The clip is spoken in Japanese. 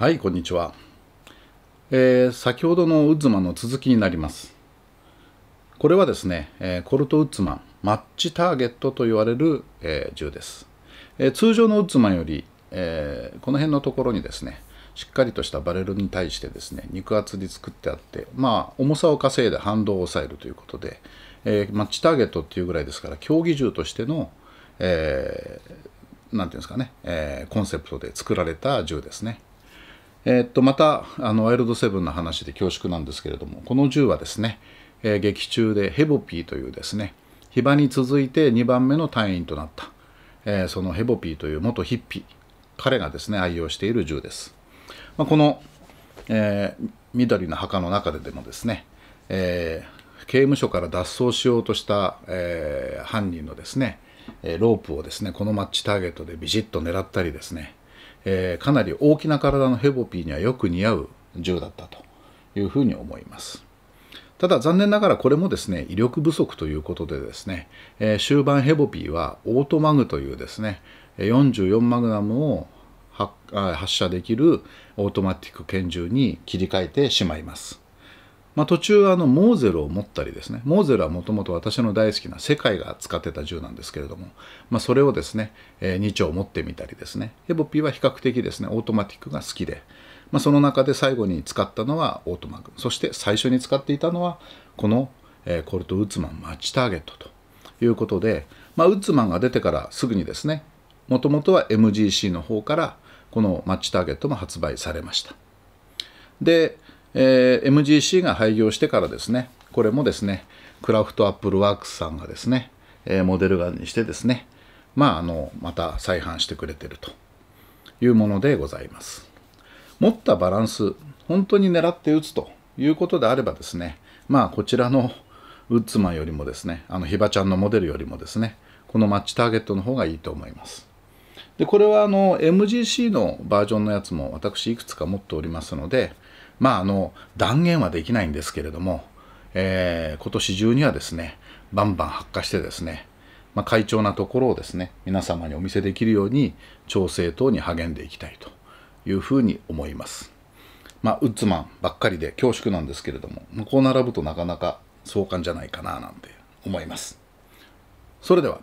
はい、こんにちは。えー、先ほどのウッズマンの続きになります。これはですね、えー、コルト・ウッズマン、マッチターゲットと言われる、えー、銃です、え通常のウッズマンより、えこの辺のところにですね、しっかりとしたバレルに対してですね、肉厚で作ってあって、まあ、重さを稼いで反動を抑えるということで、えマッチターゲットっていうぐらいですから、競技銃としての、えー、ていうんですかね、えコンセプトで作られた銃ですね。えー、っとまたあのワイルドセブンの話で恐縮なんですけれどもこの銃はですね、えー、劇中でヘボピーというですねヒバに続いて2番目の隊員となった、えー、そのヘボピーという元ヒッピー彼がですね愛用している銃です、まあ、この、え緑の墓の中ででもですね、え刑務所から脱走しようとした、え犯人のですねロープをですねこのマッチターゲットでビシッと狙ったりですねえー、かなり大きな体のヘボピーにはよく似合う銃だったというふうに思います。ただ残念ながらこれもですね威力不足ということでですね、えー、終盤ヘボピーはオートマグというですね44マグナムを発射できるオートマティック拳銃に切り替えてしまいます。まあ、途中あのモーゼルを持ったりですねモーゼルはもともと私の大好きな世界が使ってた銃なんですけれども、まあ、それをですね、えー、2丁持ってみたりですねヘボピーは比較的ですねオートマティックが好きで、まあ、その中で最後に使ったのはオートマグそして最初に使っていたのはこの、えー、コルト・ウッツマンマッチターゲットということで、まあ、ウッツマンが出てからすぐにですねもともとは MGC の方からこのマッチターゲットも発売されましたでえー、MGC が廃業してからですね、これもですね、クラフトアップルワークスさんがですね、えー、モデルガンにしてですね、まあ、あの、また再販してくれてるというものでございます。持ったバランス、本当に狙って打つということであればですね、まあ、こちらのウッズマンよりもですね、あの、ヒバちゃんのモデルよりもですね、このマッチターゲットの方がいいと思います。でこれはあの MGC のバージョンのやつも私いくつか持っておりますので、まあ、あの断言はできないんですけれども、えー、今年中にはですねバンバン発火してですね、まあ、快調なところをですね皆様にお見せできるように調整等に励んでいきたいというふうに思います。まあ、ウッズマンばっかりで恐縮なんですけれども、こう並ぶとなかなか壮観じゃないかななんて思います。それでは。